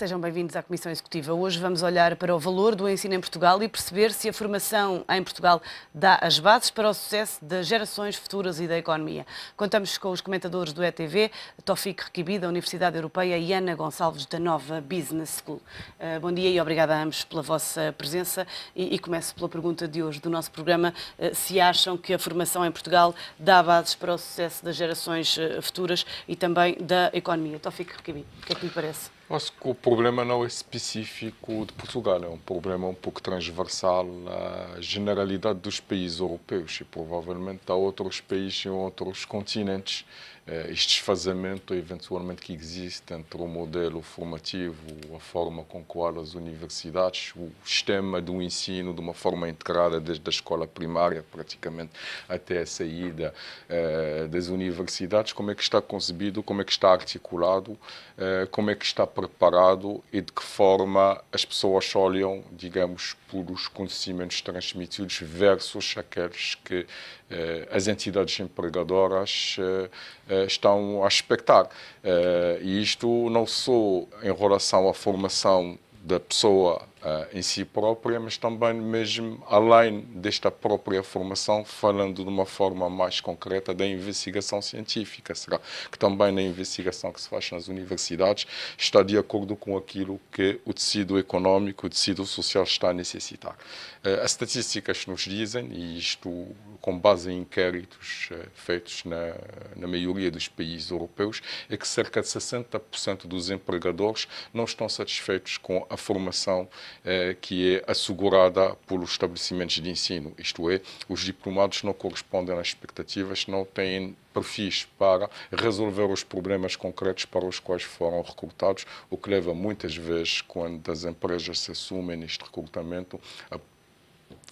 Sejam bem-vindos à Comissão Executiva. Hoje vamos olhar para o valor do ensino em Portugal e perceber se a formação em Portugal dá as bases para o sucesso das gerações futuras e da economia. Contamos com os comentadores do ETV, Tofik Requibi, da Universidade Europeia, e Ana Gonçalves, da Nova Business School. Eh, bom dia e obrigada a ambos pela vossa presença. E, começo pela pergunta de hoje do nosso programa: eh, se acham que a formação em Portugal dá bases para o sucesso das gerações eh, futuras e também da economia? Tofik Requibi, o que é que lhe parece? Acho que o problema não é específico de Portugal, é um problema um pouco transversal à generalidade dos países europeus e provavelmente a outros países em outros continentes eh, este desfazamento eventualmente que existe entre o modelo formativo, a forma com que as universidades, o sistema do ensino de uma forma integrada desde a escola primária praticamente até a saída eh, das universidades, como é que está concebido, como é que está articulado, eh, como é que está preparado e de que forma as pessoas olham, digamos, por os conhecimentos transmitidos versus aqueles que eh, as entidades empregadoras eh, eh, estão a expectar. Eh, e isto não só em relação à formação da pessoa uh, em si própria, mas também mesmo além desta própria formação, falando de uma forma mais concreta da investigação científica, será que também na investigação que se faz nas universidades está de acordo com aquilo que o tecido econômico, o tecido social está a necessitar. Uh, as estatísticas nos dizem, e isto com base em inquéritos uh, feitos na, na maioria dos países europeus, é que cerca de 60% dos empregadores não estão satisfeitos com a formação eh, que é assegurada pelos estabelecimentos de ensino, isto é, os diplomados não correspondem às expectativas, não têm perfis para resolver os problemas concretos para os quais foram recrutados, o que leva muitas vezes, quando as empresas se assumem neste recrutamento, a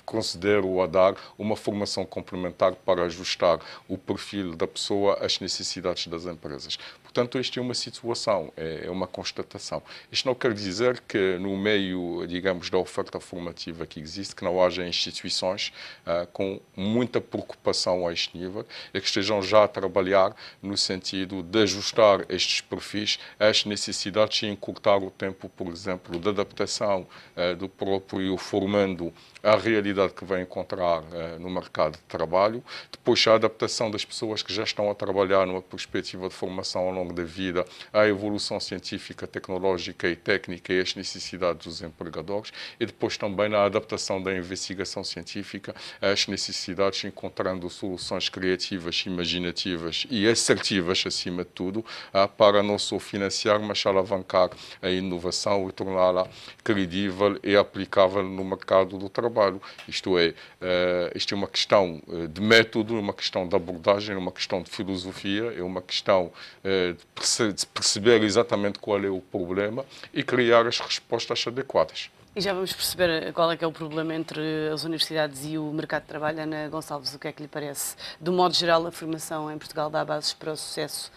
conceder ou a dar uma formação complementar para ajustar o perfil da pessoa às necessidades das empresas. Portanto, isto é uma situação, é, é uma constatação. Isto não quer dizer que no meio, digamos, da oferta formativa que existe, que não haja instituições ah, com muita preocupação a este nível e que estejam já a trabalhar no sentido de ajustar estes perfis às necessidades e encurtar o tempo, por exemplo, de adaptação ah, do próprio formando à realidade que vai encontrar uh, no mercado de trabalho, depois a adaptação das pessoas que já estão a trabalhar numa perspectiva de formação ao longo da vida à evolução científica, tecnológica e técnica e às necessidades dos empregadores, e depois também na adaptação da investigação científica às necessidades, encontrando soluções criativas, imaginativas e assertivas, acima de tudo, uh, para não só financiar, mas alavancar a inovação e torná-la credível e aplicável no mercado do trabalho. Isto é, eh, isto é uma questão eh, de método, é uma questão de abordagem, é uma questão de filosofia, é uma questão eh, de perceber exatamente qual é o problema e criar as respostas adequadas. E já vamos perceber qual é que é o problema entre as universidades e o mercado de trabalho. Ana Gonçalves, o que é que lhe parece? Do modo geral, a formação em Portugal dá bases para o sucesso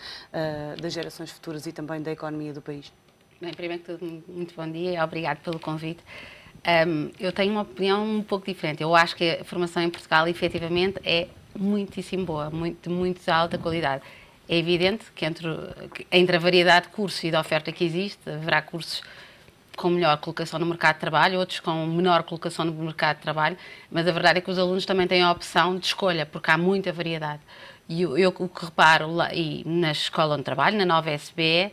uh, das gerações futuras e também da economia do país? Bem, primeiro que tudo, muito bom dia. Obrigado pelo convite. Um, eu tenho uma opinião um pouco diferente. Eu acho que a formação em Portugal, efetivamente, é muitíssimo boa, muito, de muito alta qualidade. É evidente que entre, entre a variedade de cursos e da oferta que existe, haverá cursos com melhor colocação no mercado de trabalho, outros com menor colocação no mercado de trabalho, mas a verdade é que os alunos também têm a opção de escolha, porque há muita variedade. E eu, eu o que reparo lá, e na escola onde trabalho, na nova SBE,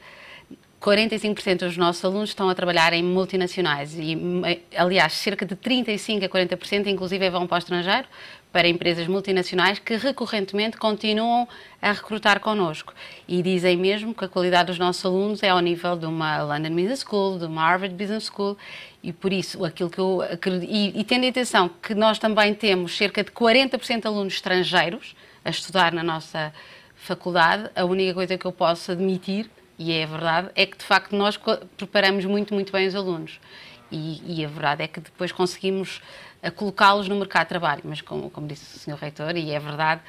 45% dos nossos alunos estão a trabalhar em multinacionais e, aliás, cerca de 35% a 40% inclusive vão para o estrangeiro, para empresas multinacionais que recorrentemente continuam a recrutar connosco e dizem mesmo que a qualidade dos nossos alunos é ao nível de uma London Business School, de uma Harvard Business School e por isso aquilo que eu acredito, e, e tendo em atenção que nós também temos cerca de 40% de alunos estrangeiros a estudar na nossa faculdade, a única coisa que eu posso admitir e é verdade, é que de facto nós preparamos muito, muito bem os alunos. E, e a verdade é que depois conseguimos eh, colocá-los no mercado de trabalho. Mas, como, como disse o Sr. Reitor, e é verdade,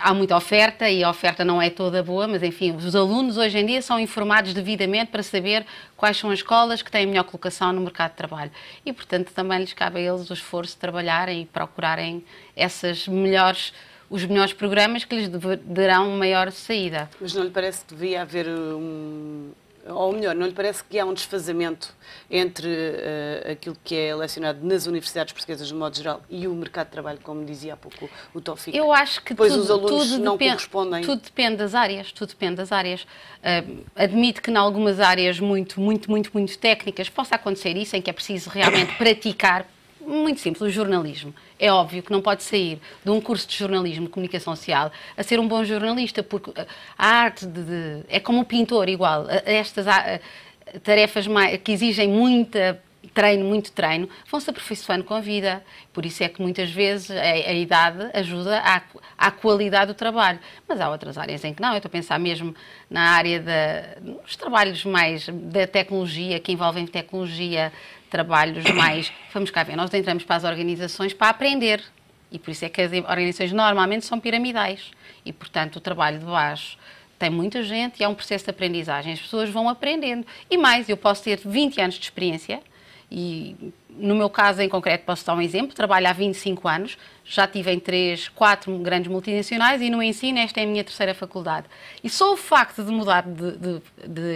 há muita oferta e a oferta não é toda boa, mas enfim, os alunos hoje em dia são informados devidamente para saber quais são as escolas que têm melhor colocação no mercado de trabalho. E, portanto, também lhes cabe a eles o esforço de trabalharem e procurarem essas melhores os melhores programas que lhes darão maior saída. Mas não lhe parece que devia haver um. Ou melhor, não lhe parece que há um desfazamento entre uh, aquilo que é selecionado nas universidades portuguesas, de modo geral, e o mercado de trabalho, como dizia há pouco o Tofik? Eu acho que pois tudo, os alunos tudo não correspondem. Tudo depende das áreas, tudo depende das áreas. Uh, admito que, em algumas áreas muito, muito, muito, muito técnicas, possa acontecer isso, em que é preciso realmente praticar muito simples, o jornalismo. É óbvio que não pode sair de um curso de jornalismo, comunicação social, a ser um bom jornalista, porque a arte de, de, é como o pintor, igual. Estas tarefas mais, que exigem muita treino, muito treino, vão-se aperfeiçoando com a vida. Por isso é que muitas vezes a, a idade ajuda à, à, qualidade do trabalho. Mas há outras áreas em que não. Eu estou a pensar mesmo na área dos trabalhos mais da tecnologia, que envolvem tecnologia, trabalhos mais. Vamos cá ver, nós entramos para as organizações para aprender. E por isso é que as organizações normalmente são piramidais. E, portanto, o trabalho de baixo tem muita gente e é um processo de aprendizagem. As pessoas vão aprendendo. E mais, eu posso ter 20 anos de experiência e no meu caso em concreto posso dar um exemplo, trabalho há 25 anos, já tive em três, quatro grandes multinacionais e no ensino esta é a minha terceira faculdade. E só o facto de mudar de, de,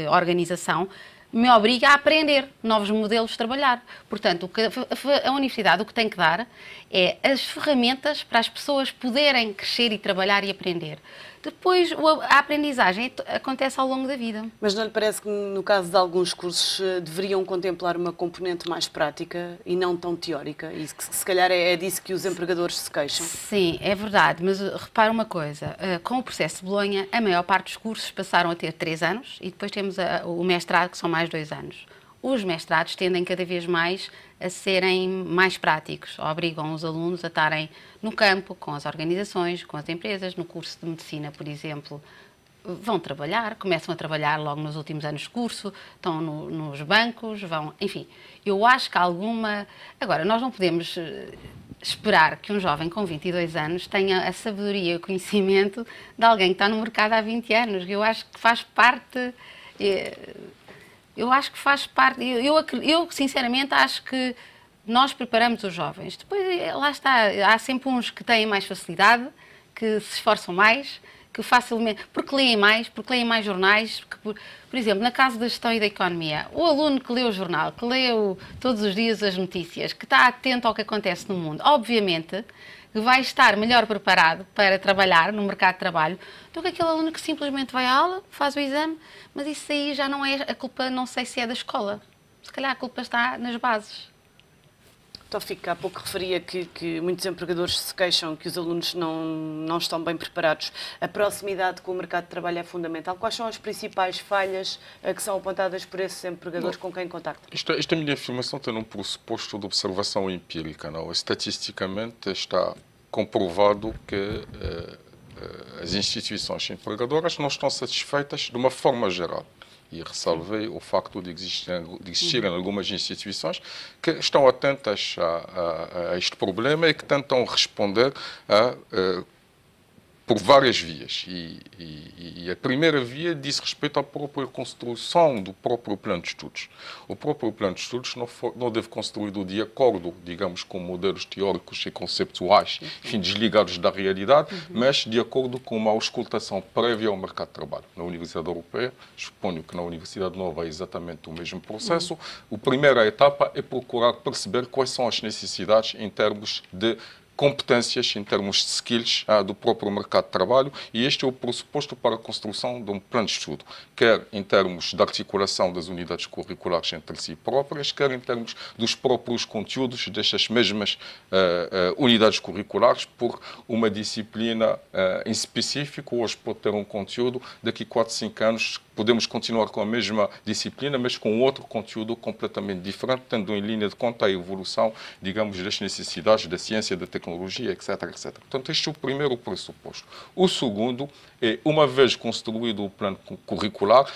de organização me obriga a aprender novos modelos de trabalhar. Portanto, a universidade o que tem que dar é as ferramentas para as pessoas poderem crescer e trabalhar e aprender. Depois, a aprendizagem é acontece ao longo da vida. Mas não lhe parece que, no caso de alguns cursos, eh, deveriam contemplar uma componente mais prática e não tão teórica? E que, se calhar é, é disso que os empregadores se queixam. Sim, é verdade, mas eh, repara uma coisa: eh, com o processo de Bolonha, a maior parte dos cursos passaram a ter três anos e depois temos o mestrado, que são mais dois anos os mestrados tendem cada vez mais a serem mais práticos, obrigam os alunos a estarem no campo, com as organizações, com as empresas. No curso de medicina, por exemplo, vão trabalhar, começam a trabalhar logo nos últimos anos de curso, estão no, nos bancos, vão. Enfim, eu acho que alguma. Agora, nós não podemos eh, esperar que um jovem com 22 anos tenha a sabedoria e o conhecimento de alguém que está no mercado há 20 anos. Eu acho que faz parte. É, eu acho que faz parte. Eu, eu, eu, sinceramente acho que nós preparamos os jovens. Depois, eh, lá está, há sempre uns que têm mais facilidade, que se esforçam mais, que facilmente. porque leem mais, porque leem mais jornais. Por, por, exemplo, na casa da gestão e da economia, o aluno que lê o jornal, que lê todos os dias as notícias, que está atento ao que acontece no mundo, obviamente que vai estar melhor preparado para trabalhar no mercado de trabalho do que aquele aluno que simplesmente vai à aula, faz o exame, mas isso aí já não é. A culpa não sei se é da escola. Se calhar a culpa está nas bases. Tófico, há pouco referia que, que, muitos empregadores se queixam que os alunos não, não estão bem preparados. A proximidade com o mercado de trabalho é fundamental. Quais são as principais falhas eh, que são apontadas por esses empregadores não. com quem contacta? É esta, esta minha afirmação tem um pressuposto de observação empírica. Não? Estatisticamente está comprovado que eh, eh as instituições empregadoras não estão satisfeitas de uma forma geral e ressalvei o facto de existirem, de existirem algumas instituições que estão atentas a, a, a, este problema e que tentam responder a, a eh, por várias vias. E, e, e, a primeira via diz respeito à própria construção do próprio plano de estudos. O próprio plano de estudos não, for, não deve construir de acordo, digamos, com modelos teóricos e conceptuais, uhum. enfim, desligados da realidade, uhum. mas de acordo com uma auscultação prévia ao mercado de trabalho. Na Universidade Europeia, suponho que na Universidade Nova é exatamente o mesmo processo. Uhum. A primeira etapa é procurar perceber quais são as necessidades em termos de competências, em termos de skills ah, do próprio mercado de trabalho, e este é o pressuposto para a construção de um plano de estudo, quer em termos da articulação das unidades curriculares entre si próprias, quer em termos dos próprios conteúdos destas mesmas ah, ah, unidades curriculares, por uma disciplina ah, em específico, hoje pode ter um conteúdo, daqui 4, 5 anos podemos continuar com a mesma disciplina, mas com outro conteúdo completamente diferente, tendo em linha de conta a evolução, digamos, das necessidades da ciência, da tecnologia, etc. etc. Portanto, este é o primeiro pressuposto. O segundo é, uma vez construído o plano curricular,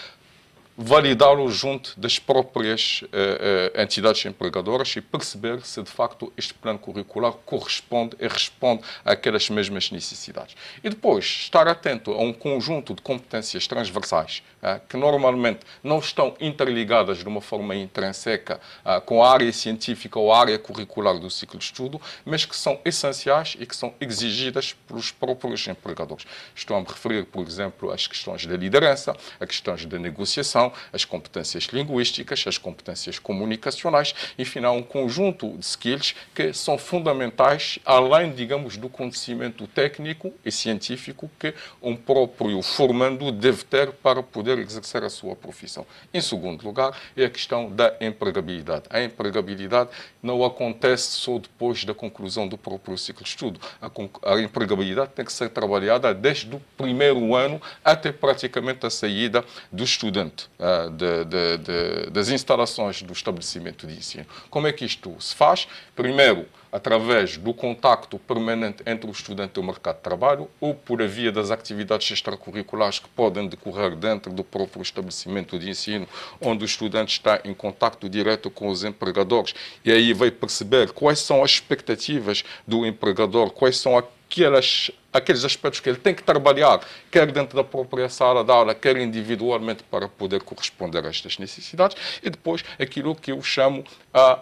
validá-lo junto das próprias uh, uh, entidades empregadoras e perceber se de facto este plano curricular corresponde e responde àquelas mesmas necessidades. E depois estar atento a um conjunto de competências transversais uh, que normalmente não estão interligadas de uma forma intrínseca com a área científica ou a área curricular do ciclo de estudo, mas que são essenciais e que são exigidas pelos próprios empregadores. Estou a me referir, por exemplo, às questões da liderança, a questões da negociação, as competências linguísticas, as competências comunicacionais enfim, final, um conjunto de skills que são fundamentais, além, digamos, do conhecimento técnico e científico que um próprio formando deve ter para poder exercer a sua profissão. Em segundo lugar, é a questão da empregabilidade. A empregabilidade não acontece só depois da conclusão do próprio ciclo de estudo. A, a empregabilidade tem que ser trabalhada desde o primeiro ano até praticamente a saída do estudante uh, de, de, de, das instalações do estabelecimento de ensino. Como é que isto se faz? Primeiro, através do contacto permanente entre o estudante e o mercado de trabalho, ou por via das atividades extracurriculares que podem decorrer dentro do próprio estabelecimento de ensino, onde o estudante está em contacto direto com os empregadores e aí vai perceber quais são as expectativas do empregador, quais são as aquelas, aqueles aspectos que ele tem que trabalhar, quer dentro da própria sala de aula, quer individualmente, para poder corresponder a estas necessidades, e depois aquilo que eu chamo a, a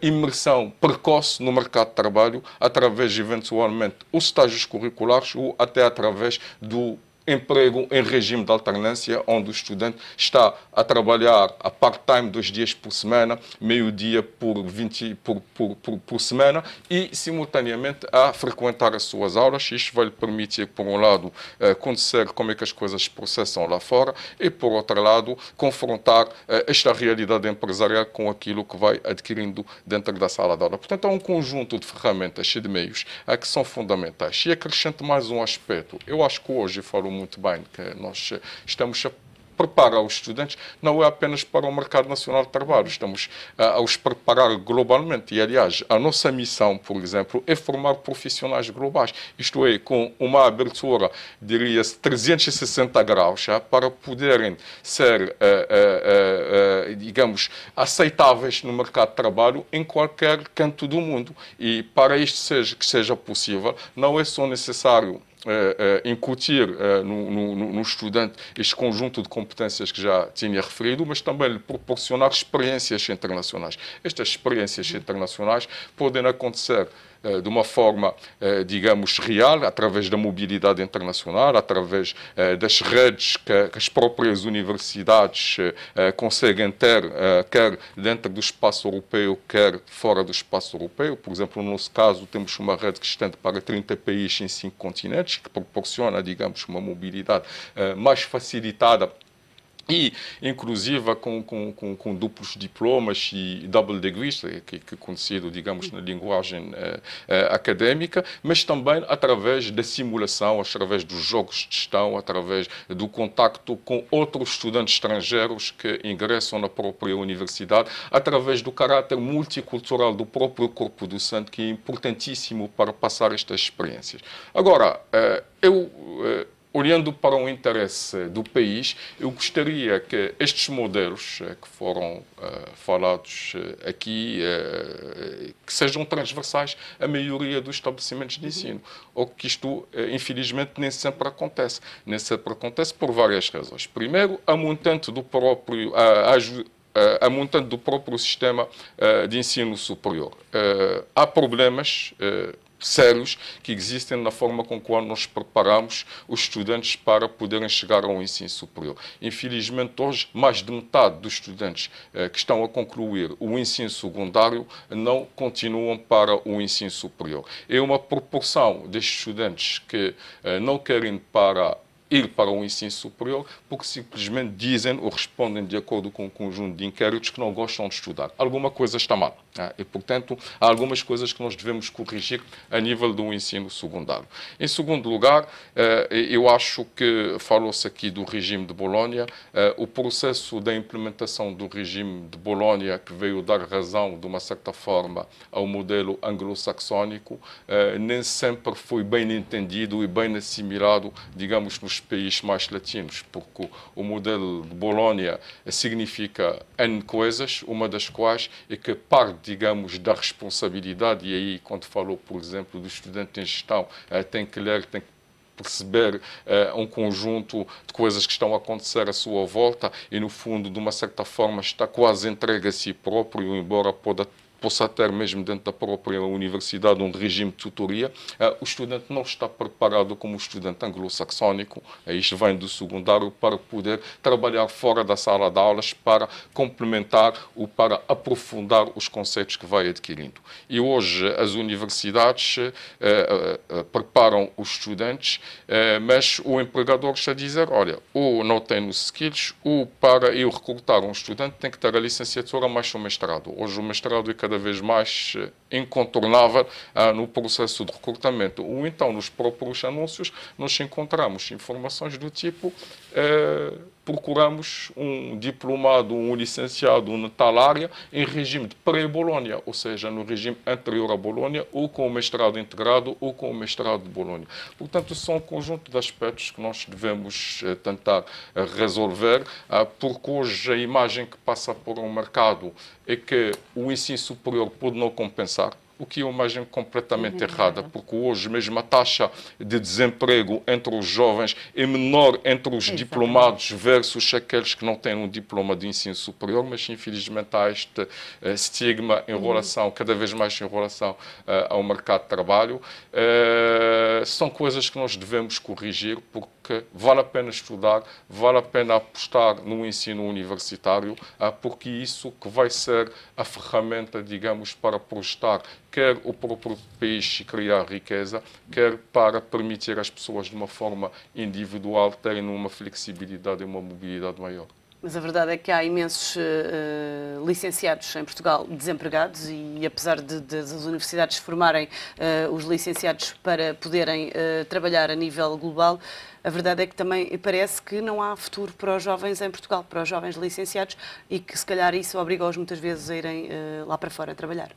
imersão precoce no mercado de trabalho, através, eventualmente, os estágios curriculares ou até através do emprego em regime de alternância, onde o estudante está a trabalhar a part-time dois dias por semana, meio-dia por, por, por, por, por, semana e, simultaneamente, a frequentar as suas aulas. Isto vai lhe permitir, por um lado, eh, conhecer como é que as coisas se processam lá fora e, por outro lado, confrontar eh, esta realidade empresarial com aquilo que vai adquirindo dentro da sala de aula. Portanto, há um conjunto de ferramentas e de meios eh, que são fundamentais. E acrescento mais um aspecto. Eu acho que hoje falo muito muito bem, que nós estamos a preparar os estudantes não é apenas para o mercado nacional de trabalho, estamos a, a os preparar globalmente. E, aliás, a nossa missão, por exemplo, é formar profissionais globais, isto é, com uma abertura, diria-se, 360 graus, já, para poderem ser, uh, uh, uh, digamos, aceitáveis no mercado de trabalho em qualquer canto do mundo. E para isto seja, que seja possível, não é só necessário eh, eh, incutir no, no, no, estudante este conjunto de competências que já tinha referido, mas também lhe proporcionar experiências internacionais. Estas experiências uhum. internacionais podem acontecer eh, de uma forma, eh, digamos, real, através da mobilidade internacional, através eh, das redes que, as próprias universidades conseguem ter, quer dentro do espaço europeu, quer fora do espaço europeu. Por exemplo, no nosso caso, temos uma rede que estende para 30 países em cinco continentes, que proporciona, digamos, uma mobilidade mais facilitada e inclusive com, com, com, com, duplos diplomas e double degrees, eh, que, que é conhecido, digamos, na linguagem eh, eh, acadêmica, mas também através da simulação, através dos jogos de gestão, através do contacto com outros estudantes estrangeiros que ingressam na própria universidade, através do caráter multicultural do próprio corpo docente, que é importantíssimo para passar estas experiências. Agora, eh, eu eh, olhando para o interesse do país, eu gostaria que estes modelos eh, que foram eh, falados eh, aqui que sejam transversais à maioria dos estabelecimentos de ensino, uhum. o que isto infelizmente nem sempre acontece, nem sempre acontece por várias razões. Primeiro, a montante do próprio a, a, a montante do próprio sistema de ensino superior. há problemas sérios que existem na forma com qual nós preparamos os estudantes para poderem chegar ao ensino superior. Infelizmente, hoje, mais de metade dos estudantes eh, que estão a concluir o ensino secundário não continuam para o ensino superior. É uma proporção destes estudantes que eh, não querem para ir para o ensino superior porque simplesmente dizem ou respondem de acordo com um conjunto de inquéritos que não gostam de estudar. Alguma coisa está mal. Né? E, portanto, há algumas coisas que nós devemos corrigir a nível do ensino secundário. Em segundo lugar, eh, eu acho que falou-se aqui do regime de Bolónia. Eh, o processo da implementação do regime de Bolónia, que veio dar razão, de uma certa forma, ao modelo anglo-saxónico, eh, nem sempre foi bem entendido e bem assimilado, digamos, nos países mais latinos, porque o modelo de Bolónia significa N coisas, uma das quais é que parte, digamos, da responsabilidade, e aí quando falou, por exemplo, do estudante em gestão, eh, tem que ler, tem que perceber uh, um conjunto de coisas que estão a acontecer à sua volta e, no fundo, de uma certa forma, está quase entregue a si próprio, embora poda possa ter mesmo dentro da própria universidade um regime de tutoria, eh, o estudante não está preparado como o estudante anglo-saxónico, eh, isto vem do secundário, para poder trabalhar fora da sala de aulas para complementar ou para aprofundar os conceitos que vai adquirindo. E hoje as universidades eh, preparam os estudantes, mas o empregador está a dizer, olha, ou não tem os skills, ou para eu recrutar um estudante tem que ter a licenciatura mais o mestrado. Hoje o mestrado é cada cada vez mais eh, incontornável ah, no processo de recrutamento. Ou então, nos próprios anúncios, nós encontramos informações do tipo. Eh, procuramos um diplomado, um licenciado na tal área em regime de pré-Bolônia, ou seja, no regime anterior à Bolônia, ou com o mestrado integrado ou com o mestrado de Bolônia. Portanto, são um conjunto de aspectos que nós devemos eh, tentar eh, resolver, eh, porque hoje a imagem que passa por um mercado é que o ensino superior pode não compensar, o que é uma imagem completamente uhum, errada, uhum. porque hoje mesmo a taxa de desemprego entre os jovens é menor entre os diplomados versus aqueles que não têm um diploma de ensino superior, mas infelizmente há este eh, estigma em uhum. relação, cada vez mais em relação eh, ao mercado de trabalho. Eh, são coisas que nós devemos corrigir, porque que vale a pena estudar, vale a pena apostar no ensino universitário, ah, porque isso que vai ser a ferramenta, digamos, para projetar quer o próprio país criar riqueza, quer para permitir às pessoas de uma forma individual terem uma flexibilidade e uma mobilidade maior. Mas a verdade é que há imensos uh, licenciados em Portugal desempregados e apesar de, de as universidades formarem uh, os licenciados para poderem uh, trabalhar a nível global, a verdade é que também parece que não há futuro para os jovens em Portugal, para os jovens licenciados e que se calhar isso obriga-os muitas vezes a irem lá para fora trabalhar.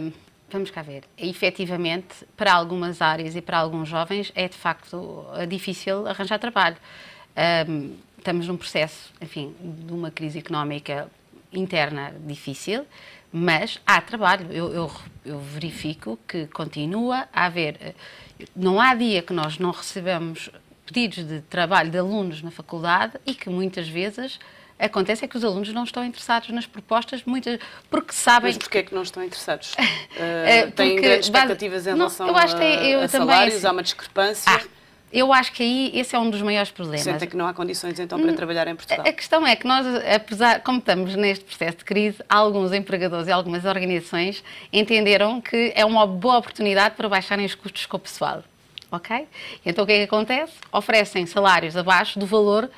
Um, vamos cá ver. E, efetivamente, para algumas áreas e para alguns jovens é de facto difícil arranjar trabalho estamos num processo, enfim, de uma crise económica interna difícil, mas há trabalho. Eu, eu, eu, verifico que continua a haver. Eh, não há dia que nós não recebamos pedidos de trabalho de alunos na faculdade e que muitas vezes acontece é que os alunos não estão interessados nas propostas, muitas, porque sabem... Mas porquê é que não estão interessados? Uh, têm grandes expectativas em relação não, eu acho a, eu a também, salários, assim, há uma discrepância... Há ah, eu acho que aí esse é um dos maiores problemas. Sente que não há condições então para hum, trabalhar em Portugal? A questão é que nós, apesar, como estamos neste processo de crise, alguns empregadores e algumas organizações entenderam que é uma boa oportunidade para baixarem os custos com o pessoal. Ok? Então o que é que acontece? Oferecem salários abaixo do valor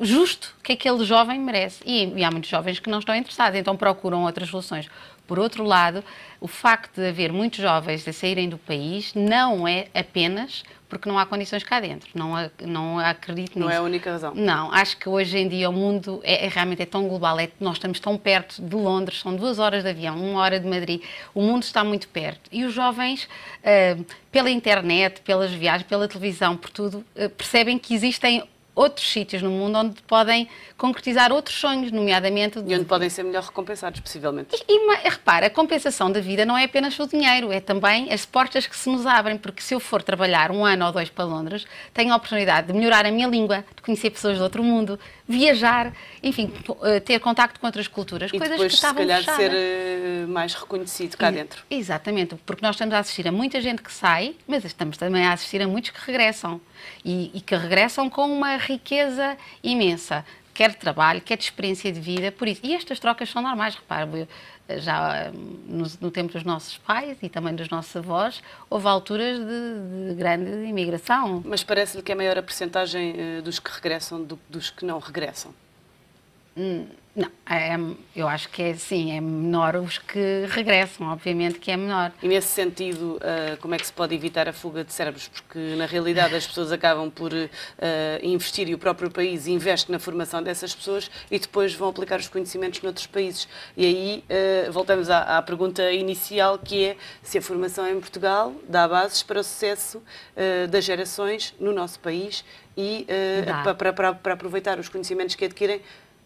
justo que aquele jovem merece. E, e, há muitos jovens que não estão interessados, então procuram outras soluções. Por outro lado, o facto de haver muitos jovens a saírem do país não é apenas porque não há condições cá dentro. Não, há, não acredito nisso. Não é a única razão. Não, acho que hoje em dia o mundo é, é realmente é tão global. É, nós estamos tão perto de Londres, são duas horas de avião, uma hora de Madrid. O mundo está muito perto. E os jovens, uh, pela internet, pelas viagens, pela televisão, por tudo, uh, percebem que existem outros sítios no mundo onde podem concretizar outros sonhos, nomeadamente... E onde podem ser melhor recompensados, possivelmente. E, e repara, a compensação da vida não é apenas o dinheiro, é também as portas que se nos abrem, porque se eu for trabalhar um ano ou dois para Londres, tenho a oportunidade de melhorar a minha língua, de conhecer pessoas de outro mundo, viajar, enfim, eh, ter contacto com outras culturas, e coisas depois, que estavam fechadas. se calhar ser eh, mais reconhecido cá e, dentro. Exatamente, porque nós estamos a assistir a muita gente que sai, mas estamos também a assistir a muitos que regressam. E, e que regressam com uma riqueza imensa, quer de trabalho, quer de experiência de vida, por isso. E estas trocas são normais, repare, eh, já hum, no, no, tempo dos nossos pais e também dos nossos avós, houve alturas de, de grande imigração. Mas parece-lhe que é maior a percentagem eh, dos que regressam do, dos que não regressam? Hum, não, é, eu acho que é sim, é menor os que regressam, obviamente que é menor. E nesse sentido, uh, como é que se pode evitar a fuga de cérebros? Porque na realidade as pessoas acabam por uh, investir e o próprio país investe na formação dessas pessoas e depois vão aplicar os conhecimentos noutros países. E aí uh, voltamos à, à, pergunta inicial que é se a formação em Portugal dá bases para o sucesso das gerações no nosso país e para, para, para aproveitar os conhecimentos que adquirem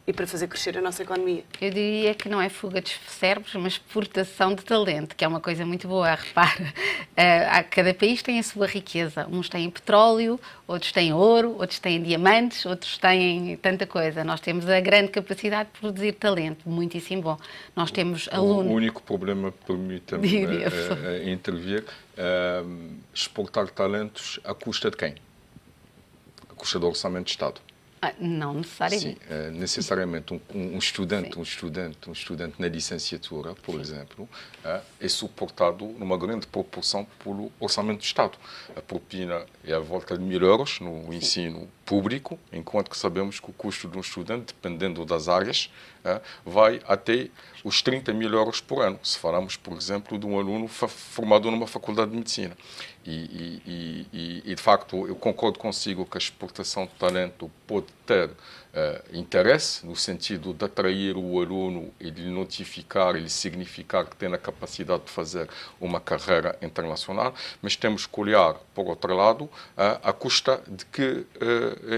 e para fazer crescer a nossa economia? Eu diria que não é fuga de cérebros, mas exportação de talento, que é uma coisa muito boa, repara. Uh, cada país tem a sua riqueza. Uns têm petróleo, outros têm ouro, outros têm diamantes, outros têm tanta coisa. Nós temos a grande capacidade de produzir talento, muitíssimo bom. Nós temos alunos... O único problema, permita-me eh, eh, intervir, uh, exportar talentos à custa de quem? À custa do orçamento de Estado. Ah, não necessariamente. Sim, eh, necessariamente um, um estudante, Sim. um estudante, um estudante na licenciatura, por Sim. exemplo, eh, é, suportado numa grande proporção pelo orçamento do Estado. A propina é à volta de mil euros no ensino público, enquanto que sabemos que o custo de um estudante, dependendo das áreas, eh, vai até os 30 mil euros por ano, se falamos, por exemplo, de um aluno formado numa faculdade de medicina. E, e, e, e, de facto, eu concordo consigo que a exportação de talento pode ter uh, interesse, no sentido de atrair o aluno e de lhe notificar ele lhe significar que tem a capacidade de fazer uma carreira internacional, mas temos que olhar, por outro lado, uh, custa de que uh,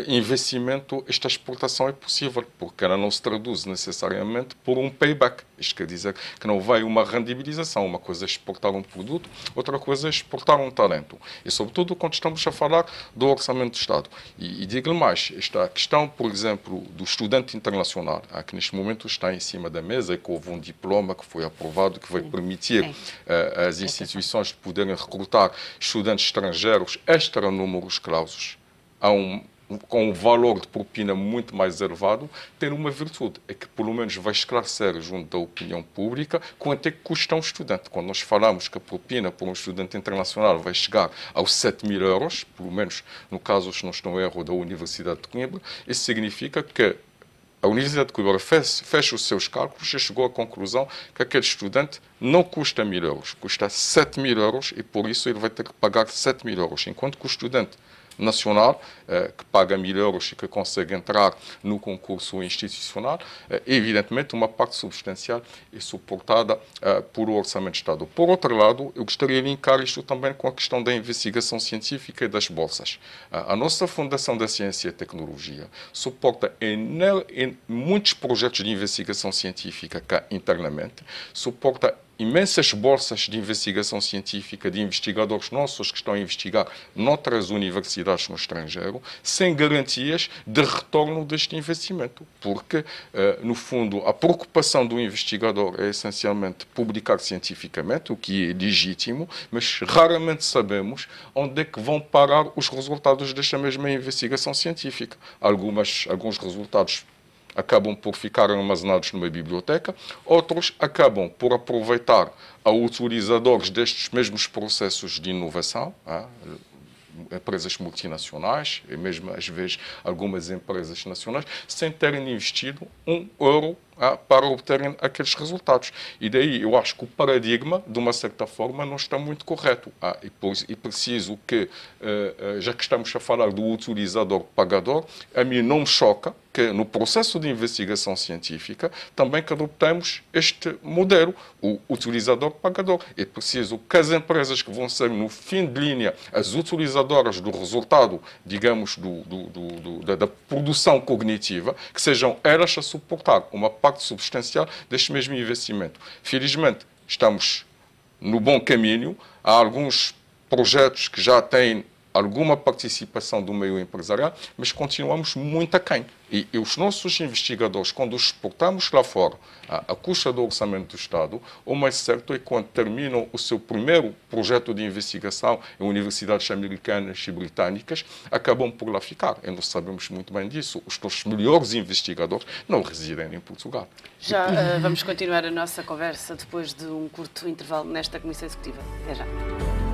investimento esta exportação é possível, porque ela não se traduz necessariamente por um payback. Isto quer dizer que não vai uma rendibilização. Uma coisa é exportar um produto, outra coisa é exportar um talento. E, sobretudo, quando estamos a falar do orçamento do Estado. E, e digo-lhe mais, esta questão questão, por exemplo, do estudante internacional, a que neste momento está em cima da mesa, que houve um diploma que foi aprovado, que vai permitir uh, eh, às instituições poderem recrutar estudantes estrangeiros extra números clausos há um com um valor de propina muito mais elevado, tem uma virtude, é que pelo menos vai esclarecer junto da opinião pública quanto é que custa um estudante. Quando nós falamos que a propina para um estudante internacional vai chegar aos 7 mil euros, pelo menos no caso, se não estou erro, da Universidade de Coimbra, isso significa que a Universidade de Coimbra fecha os seus cálculos e chegou à conclusão que aquele estudante não custa mil euros, custa 7 mil euros e por isso ele vai ter que pagar 7 mil euros, enquanto que o estudante nacional, que paga mil euros e que consegue entrar no concurso institucional, evidentemente uma parte substancial é suportada por o Orçamento de Estado. Por outro lado, eu gostaria de linkar isto também com a questão da investigação científica e das bolsas. A nossa Fundação da Ciência e Tecnologia suporta em, muitos projetos de investigação científica cá internamente, suporta imensas bolsas de investigação científica de investigadores nossos que estão a investigar noutras universidades no estrangeiro, sem garantias de retorno deste investimento. Porque, eh, no fundo, a preocupação do investigador é essencialmente publicar cientificamente, o que é legítimo, mas raramente sabemos onde é que vão parar os resultados desta mesma investigação científica. Algumas, alguns resultados acabam por ficar armazenados numa biblioteca, outros acabam por aproveitar a utilizadores destes mesmos processos de inovação, ah, empresas multinacionais e mesmo às vezes algumas empresas nacionais, sem terem investido um euro para obterem aqueles resultados. E daí eu acho que o paradigma, de uma certa forma, não está muito correto. Ah, e, pois, e preciso que, eh, eh, já que estamos a falar do utilizador-pagador, a mim não me choca que no processo de investigação científica também que adoptemos este modelo, o utilizador-pagador. É preciso que as empresas que vão ser, no fim de linha, as utilizadoras do resultado, digamos, do, do, do, da, da produção cognitiva, que sejam elas a suportar uma parte impacto substancial deste mesmo investimento. Felizmente, estamos no bom caminho, há alguns projetos que já têm alguma participação do meio empresarial, mas continuamos muito aquém. E, e os nossos investigadores, quando os exportamos lá fora, a, a custa do orçamento do Estado, o mais certo é quando terminam o seu primeiro projeto de investigação em universidades americanas e britânicas, acabam por lá ficar. E nós sabemos muito bem disso. Os nossos melhores investigadores não residem em Portugal. Já uh, vamos continuar a nossa conversa depois de um curto intervalo nesta Comissão Executiva. Até já.